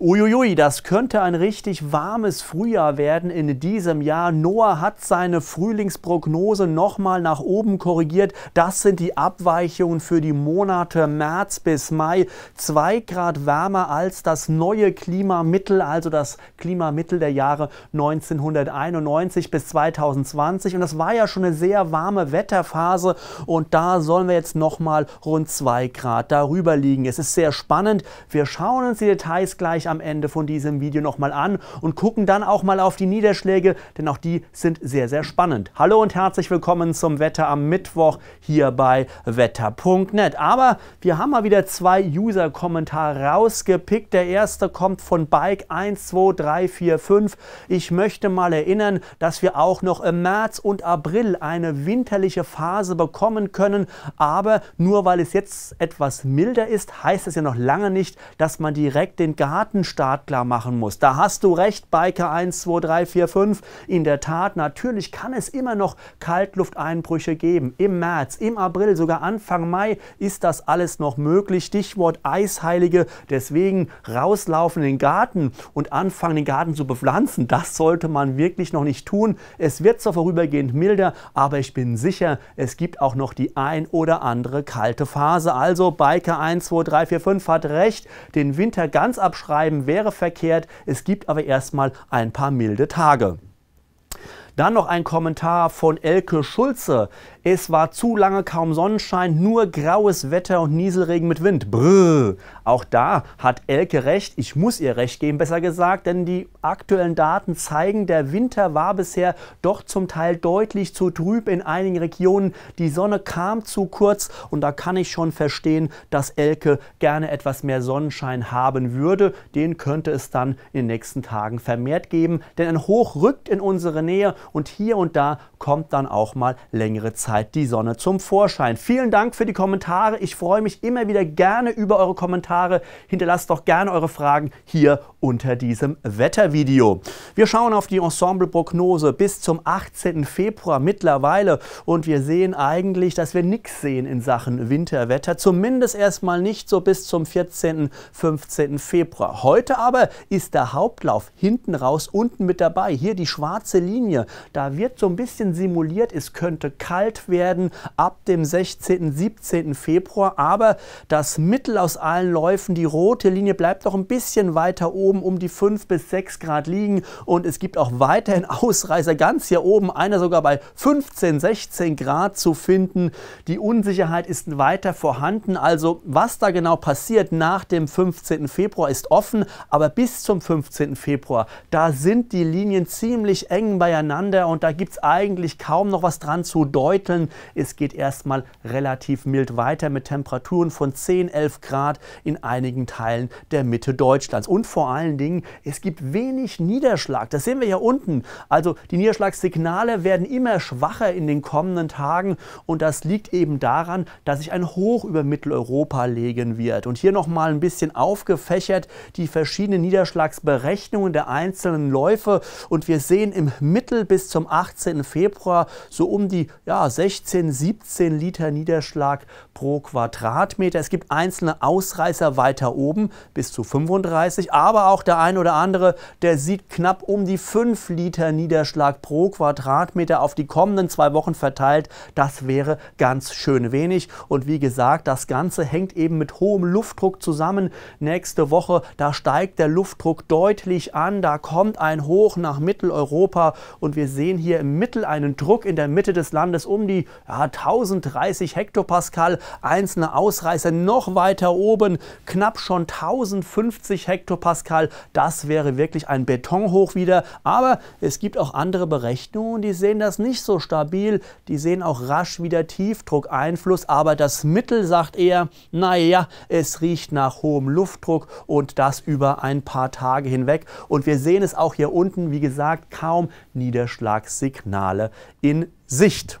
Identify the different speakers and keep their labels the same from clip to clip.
Speaker 1: Uiuiui, das könnte ein richtig warmes Frühjahr werden in diesem Jahr. Noah hat seine Frühlingsprognose nochmal nach oben korrigiert. Das sind die Abweichungen für die Monate März bis Mai. Zwei Grad wärmer als das neue Klimamittel, also das Klimamittel der Jahre 1991 bis 2020. Und das war ja schon eine sehr warme Wetterphase. Und da sollen wir jetzt nochmal rund zwei Grad darüber liegen. Es ist sehr spannend. Wir schauen uns die Details gleich gleich am Ende von diesem Video nochmal an und gucken dann auch mal auf die Niederschläge, denn auch die sind sehr, sehr spannend. Hallo und herzlich willkommen zum Wetter am Mittwoch hier bei wetter.net. Aber wir haben mal wieder zwei User-Kommentare rausgepickt. Der erste kommt von Bike12345. Ich möchte mal erinnern, dass wir auch noch im März und April eine winterliche Phase bekommen können, aber nur weil es jetzt etwas milder ist, heißt es ja noch lange nicht, dass man direkt den Garten Datenstart klar machen muss. Da hast du recht, Biker 1, 2, 3, 4, 5. In der Tat, natürlich kann es immer noch Kaltlufteinbrüche geben. Im März, im April, sogar Anfang Mai ist das alles noch möglich. Stichwort Eisheilige. Deswegen rauslaufen in den Garten und anfangen, den Garten zu bepflanzen. Das sollte man wirklich noch nicht tun. Es wird zwar vorübergehend milder, aber ich bin sicher, es gibt auch noch die ein oder andere kalte Phase. Also Biker 1, 2, 3, 4, 5 hat recht, den Winter ganz abschreiben bleiben wäre verkehrt. Es gibt aber erstmal ein paar milde Tage. Dann noch ein Kommentar von Elke Schulze. Es war zu lange kaum Sonnenschein, nur graues Wetter und Nieselregen mit Wind. Brrr. Auch da hat Elke recht. Ich muss ihr recht geben, besser gesagt, denn die aktuellen Daten zeigen, der Winter war bisher doch zum Teil deutlich zu trüb in einigen Regionen. Die Sonne kam zu kurz und da kann ich schon verstehen, dass Elke gerne etwas mehr Sonnenschein haben würde. Den könnte es dann in den nächsten Tagen vermehrt geben, denn ein Hoch rückt in unsere Nähe und hier und da kommt dann auch mal längere Zeit Zeit halt die Sonne zum Vorschein. Vielen Dank für die Kommentare. Ich freue mich immer wieder gerne über eure Kommentare. Hinterlasst doch gerne eure Fragen hier unter diesem Wettervideo. Wir schauen auf die Ensembleprognose bis zum 18. Februar mittlerweile und wir sehen eigentlich, dass wir nichts sehen in Sachen Winterwetter. Zumindest erstmal nicht so bis zum 14. 15. Februar. Heute aber ist der Hauptlauf hinten raus unten mit dabei. Hier die schwarze Linie. Da wird so ein bisschen simuliert, es könnte kalt, aktiv werden ab dem 16. 17. Februar. Aber das Mittel aus allen Läufen, die rote Linie bleibt noch ein bisschen weiter oben um die 5 bis 6 Grad liegen und es gibt auch weiterhin Ausreißer ganz hier oben, einer sogar bei 15, 16 Grad zu finden. Die Unsicherheit ist weiter vorhanden, also was da genau passiert nach dem 15. Februar ist offen, aber bis zum 15. Februar, da sind die Linien ziemlich eng beieinander und da gibt es eigentlich kaum noch was dran zu deuten dunkeln. Es geht erstmal relativ mild weiter mit Temperaturen von 10, 11 Grad in einigen Teilen der Mitte Deutschlands. Und vor allen Dingen, es gibt wenig Niederschlag. Das sehen wir hier unten. Also die Niederschlagssignale werden immer schwacher in den kommenden Tagen und das liegt eben daran, dass sich ein Hoch über Mitteleuropa legen wird. Und hier nochmal ein bisschen aufgefächert die verschiedenen Niederschlagsberechnungen der einzelnen Läufe und wir sehen im Mittel bis zum 18. Februar so um die ja, 6 16, 17 Liter Niederschlag pro Quadratmeter. Es gibt einzelne Ausreißer weiter oben bis zu 35, aber auch der ein oder andere, der sieht knapp um die 5 Liter Niederschlag pro Quadratmeter auf die kommenden zwei Wochen verteilt. Das wäre ganz schön wenig. Und wie gesagt, das Ganze hängt eben mit hohem Luftdruck zusammen. Nächste Woche, da steigt der Luftdruck deutlich an, da kommt ein Hoch nach Mitteleuropa und wir sehen hier im Mittel einen Druck in der Mitte des Landes um die ja, 1030 Hektopascal, einzelne Ausreißer noch weiter oben, knapp schon 1050 Hektopascal. Das wäre wirklich ein Betonhoch wieder. Aber es gibt auch andere Berechnungen, die sehen das nicht so stabil. Die sehen auch rasch wieder Tiefdruckeinfluss. Aber das Mittel sagt eher, naja, es riecht nach hohem Luftdruck und das über ein paar Tage hinweg. Und wir sehen es auch hier unten, wie gesagt, kaum Niederschlagssignale in Sicht.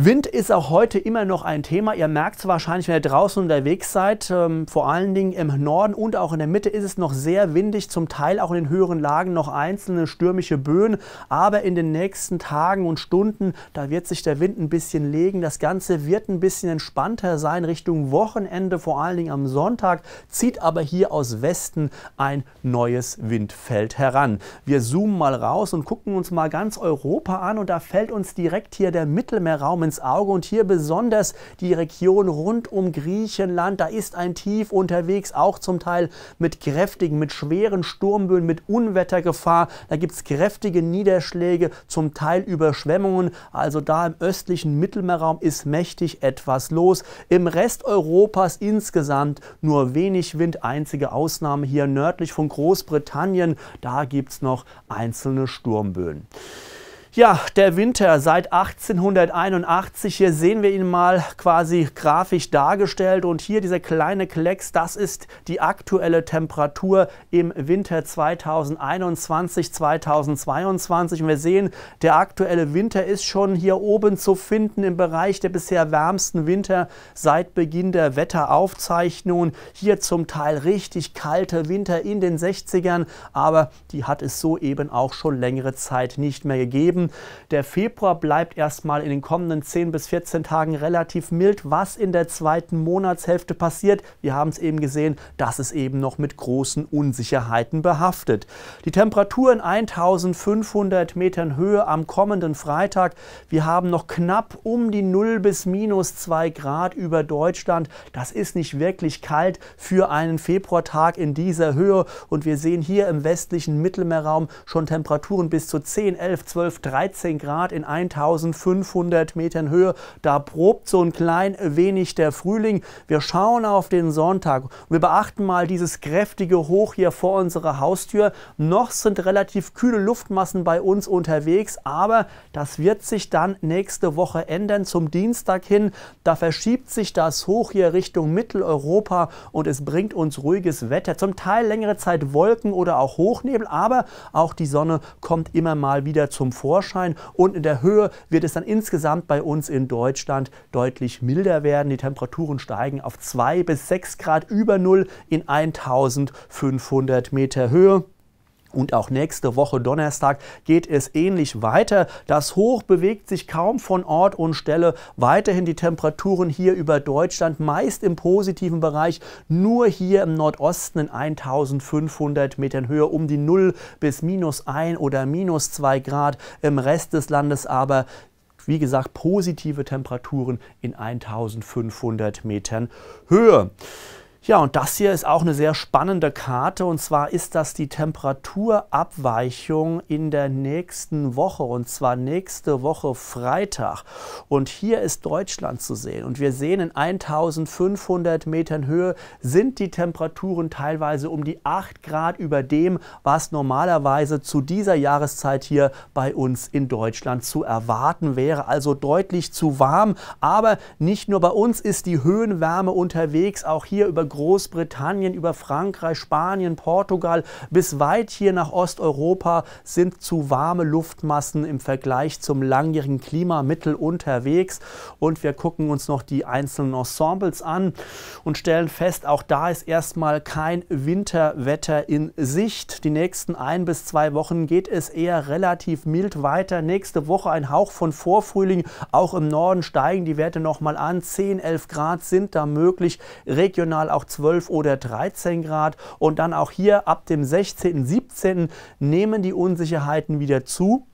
Speaker 1: Wind ist auch heute immer noch ein Thema. Ihr merkt es wahrscheinlich, wenn ihr draußen unterwegs seid. Ähm, vor allen Dingen im Norden und auch in der Mitte ist es noch sehr windig, zum Teil auch in den höheren Lagen noch einzelne stürmische Böen. Aber in den nächsten Tagen und Stunden, da wird sich der Wind ein bisschen legen. Das Ganze wird ein bisschen entspannter sein Richtung Wochenende, vor allen Dingen am Sonntag, zieht aber hier aus Westen ein neues Windfeld heran. Wir zoomen mal raus und gucken uns mal ganz Europa an und da fällt uns direkt hier der Mittelmeerraum ins Auge und hier besonders die Region rund um Griechenland. Da ist ein Tief unterwegs, auch zum Teil mit kräftigen, mit schweren Sturmböen, mit Unwettergefahr. Da gibt es kräftige Niederschläge, zum Teil Überschwemmungen. Also da im östlichen Mittelmeerraum ist mächtig etwas los. Im Rest Europas insgesamt nur wenig Wind, einzige Ausnahme hier nördlich von Großbritannien. Da gibt es noch einzelne Sturmböen. Ja, der Winter seit 1881, hier sehen wir ihn mal quasi grafisch dargestellt und hier dieser kleine Klecks, das ist die aktuelle Temperatur im Winter 2021, 2022 und wir sehen, der aktuelle Winter ist schon hier oben zu finden im Bereich der bisher wärmsten Winter seit Beginn der Wetteraufzeichnungen. Hier zum Teil richtig kalte Winter in den 60ern, aber die hat es so eben auch schon längere Zeit nicht mehr gegeben geben. Der Februar bleibt erstmal in den kommenden 10 bis 14 Tagen relativ mild. Was in der zweiten Monatshälfte passiert, wir haben es eben gesehen, das ist eben noch mit großen Unsicherheiten behaftet. Die Temperatur in 1500 Metern Höhe am kommenden Freitag. Wir haben noch knapp um die 0 bis minus 2 Grad über Deutschland. Das ist nicht wirklich kalt für einen Februartag in dieser Höhe. Und wir sehen hier im westlichen Mittelmeerraum schon Temperaturen bis zu 10, 11, 12, 13 Grad in 1500 Metern Höhe. Da probt so ein klein wenig der Frühling. Wir schauen auf den Sonntag. Wir beachten mal dieses kräftige Hoch hier vor unserer Haustür. Noch sind relativ kühle Luftmassen bei uns unterwegs, aber das wird sich dann nächste Woche ändern. Zum Dienstag hin, da verschiebt sich das Hoch hier Richtung Mitteleuropa und es bringt uns ruhiges Wetter. Zum Teil längere Zeit Wolken oder auch Hochnebel, aber auch die Sonne kommt immer mal wieder zum Vorschein. Vorschein und in der Höhe wird es dann insgesamt bei uns in Deutschland deutlich milder werden. Die Temperaturen steigen auf 2 bis 6 Grad über Null in 1500 Meter Höhe. Und auch nächste Woche Donnerstag geht es ähnlich weiter. Das Hoch bewegt sich kaum von Ort und Stelle. Weiterhin die Temperaturen hier über Deutschland meist im positiven Bereich. Nur hier im Nordosten in 1500 Metern Höhe um die 0 bis minus 1 oder minus 2 Grad. Im Rest des Landes aber wie gesagt, positive Temperaturen in 1500 Metern Höhe. Ja, und das hier ist auch eine sehr spannende Karte und zwar ist das die Temperaturabweichung in der nächsten Woche und zwar nächste Woche Freitag. Und hier ist Deutschland zu sehen und wir sehen in 1500 Metern Höhe sind die Temperaturen teilweise um die 8 Grad über dem, was normalerweise zu dieser Jahreszeit hier bei uns in Deutschland zu erwarten wäre. Also deutlich zu warm, aber nicht nur bei uns ist die Höhenwärme unterwegs, auch hier über Großbritannien, über Frankreich, Spanien, Portugal bis weit hier nach Osteuropa sind zu warme Luftmassen im Vergleich zum langjährigen Klimamittel unterwegs. Und wir gucken uns noch die einzelnen Ensembles an und stellen fest, auch da ist erstmal kein Winterwetter in Sicht. Die nächsten ein bis zwei Wochen geht es eher relativ mild weiter. Nächste Woche ein Hauch von Vorfrühling. Auch im Norden steigen die Werte nochmal an. 10, 11 Grad sind da möglich. Regional auch auch 12 oder 13 Grad. Und dann auch hier ab dem 16., 17. nehmen die Unsicherheiten wieder zu.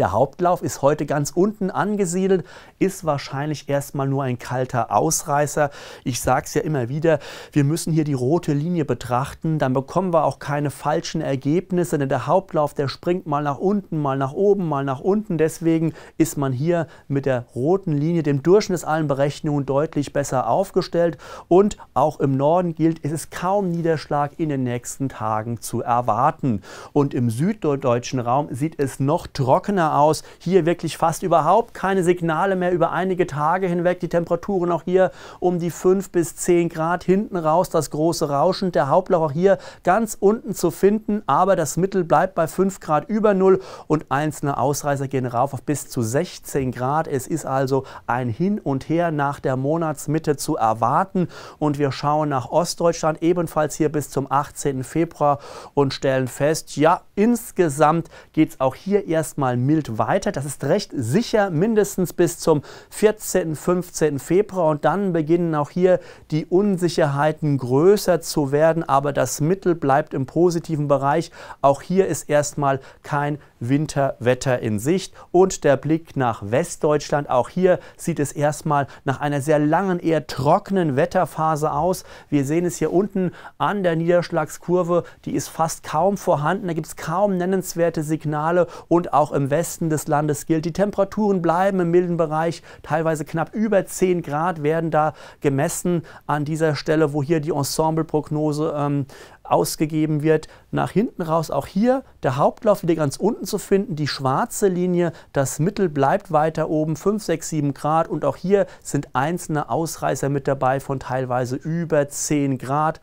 Speaker 1: Der Hauptlauf ist heute ganz unten angesiedelt, ist wahrscheinlich erstmal nur ein kalter Ausreißer. Ich sage es ja immer wieder, wir müssen hier die rote Linie betrachten, dann bekommen wir auch keine falschen Ergebnisse, denn der Hauptlauf, der springt mal nach unten, mal nach oben, mal nach unten. Deswegen ist man hier mit der roten Linie, dem Durchschnitt allen Berechnungen deutlich besser aufgestellt und auch im Norden gilt, es ist kaum Niederschlag in den nächsten Tagen zu erwarten. Und im süddeutschen Raum sieht es noch trockener aus hier wirklich fast überhaupt keine Signale mehr über einige Tage hinweg. Die Temperaturen auch hier um die 5 bis 10 Grad hinten raus, das große Rauschen. Der Hauptlauch auch hier ganz unten zu finden, aber das Mittel bleibt bei 5 Grad über Null und einzelne Ausreißer gehen rauf auf bis zu 16 Grad. Es ist also ein Hin und Her nach der Monatsmitte zu erwarten und wir schauen nach Ostdeutschland ebenfalls hier bis zum 18. Februar und stellen fest, ja, insgesamt geht es auch hier erstmal mild gilt weiter. Das ist recht sicher mindestens bis zum 14., 15. Februar und dann beginnen auch hier die Unsicherheiten größer zu werden, aber das Mittel bleibt im positiven Bereich. Auch hier ist erstmal kein Winterwetter in Sicht und der Blick nach Westdeutschland. Auch hier sieht es erstmal nach einer sehr langen, eher trockenen Wetterphase aus. Wir sehen es hier unten an der Niederschlagskurve, die ist fast kaum vorhanden. Da gibt es kaum nennenswerte Signale und auch im Westen des Landes gilt, die Temperaturen bleiben im milden Bereich, teilweise knapp über 10 Grad werden da gemessen an dieser Stelle, wo hier die Ensembleprognose ähm, ausgegeben wird. Nach hinten raus auch hier der Hauptlauf wieder ganz unten zu finden, die schwarze Linie, das Mittel bleibt weiter oben, 5, 6, 7 Grad und auch hier sind einzelne Ausreißer mit dabei von teilweise über 10 Grad.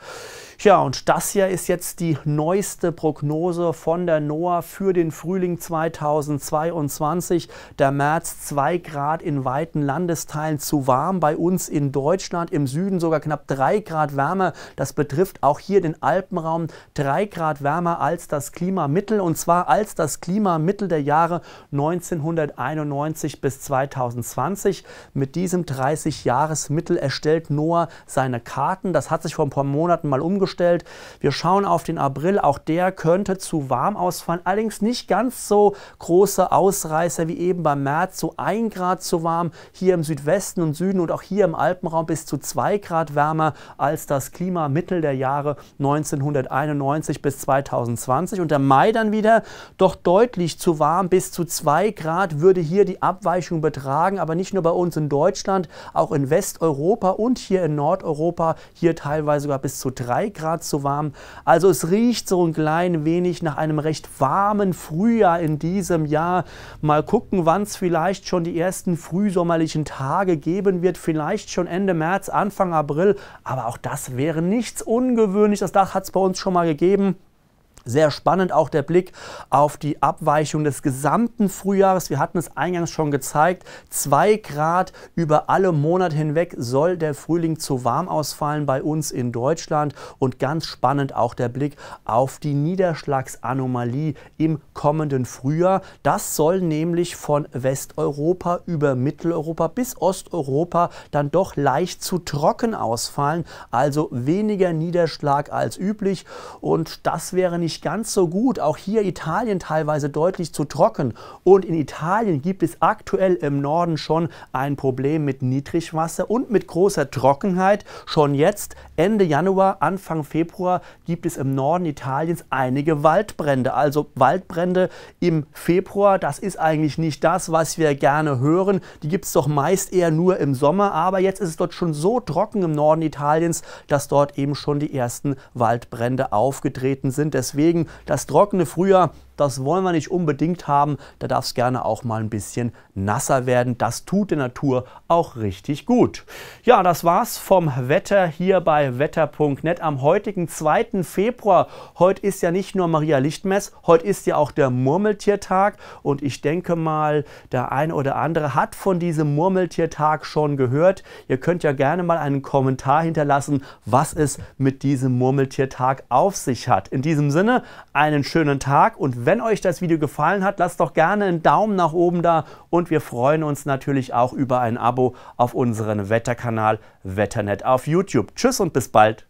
Speaker 1: Ja, und das hier ist jetzt die neueste Prognose von der NOAA für den Frühling 2022. Der März 2 Grad in weiten Landesteilen zu warm, bei uns in Deutschland im Süden sogar knapp 3 Grad wärmer. Das betrifft auch hier den Alpenraum 3 Grad wärmer als das Klimamittel und zwar als das Klimamittel der Jahre 1991 bis 2020. Mit diesem 30-Jahres-Mittel erstellt NOAA seine Karten. Das hat sich vor ein paar Monaten mal umgeschaut gestellt. Wir schauen auf den April, auch der könnte zu warm ausfallen. Allerdings nicht ganz so große Ausreißer wie eben beim März, so ein Grad zu warm, hier im Südwesten und Süden und auch hier im Alpenraum bis zu zwei Grad wärmer als das Klimamittel der Jahre 1991 bis 2020. Und der Mai dann wieder doch deutlich zu warm, bis zu zwei Grad würde hier die Abweichung betragen, aber nicht nur bei uns in Deutschland, auch in Westeuropa und hier in Nordeuropa, hier teilweise sogar bis zu drei Grad. Grad zu warm. Also es riecht so ein klein wenig nach einem recht warmen Frühjahr in diesem Jahr. Mal gucken, wann es vielleicht schon die ersten frühsommerlichen Tage geben wird. Vielleicht schon Ende März, Anfang April. Aber auch das wäre nichts ungewöhnlich. Das Dach hat es bei uns schon mal gegeben. Sehr spannend auch der Blick auf die Abweichung des gesamten Frühjahres. Wir hatten es eingangs schon gezeigt. Zwei Grad über alle Monate hinweg soll der Frühling zu warm ausfallen bei uns in Deutschland. Und ganz spannend auch der Blick auf die Niederschlagsanomalie im kommenden Frühjahr. Das soll nämlich von Westeuropa über Mitteleuropa bis Osteuropa dann doch leicht zu trocken ausfallen. Also weniger Niederschlag als üblich. Und das wäre nicht nicht ganz so gut. Auch hier Italien teilweise deutlich zu trocken. Und in Italien gibt es aktuell im Norden schon ein Problem mit Niedrigwasser und mit großer Trockenheit. Schon jetzt, Ende Januar, Anfang Februar, gibt es im Norden Italiens einige Waldbrände. Also Waldbrände im Februar, das ist eigentlich nicht das, was wir gerne hören. Die gibt es doch meist eher nur im Sommer. Aber jetzt ist es dort schon so trocken im Norden Italiens, dass dort eben schon die ersten Waldbrände aufgetreten sind. Deswegen überlegen, das trockene Frühjahr das wollen wir nicht unbedingt haben. Da darf es gerne auch mal ein bisschen nasser werden. Das tut der Natur auch richtig gut. Ja, das war's vom Wetter hier bei wetter.net am heutigen 2. Februar. Heute ist ja nicht nur Maria Lichtmess, heute ist ja auch der Murmeltiertag und ich denke mal, der eine oder andere hat von diesem Murmeltiertag schon gehört. Ihr könnt ja gerne mal einen Kommentar hinterlassen, was es mit diesem Murmeltiertag auf sich hat. In diesem Sinne, einen schönen Tag und wenn euch das Video gefallen hat, lasst doch gerne einen Daumen nach oben da und wir freuen uns natürlich auch über ein Abo auf unseren Wetterkanal Wetternet auf YouTube. Tschüss und bis bald.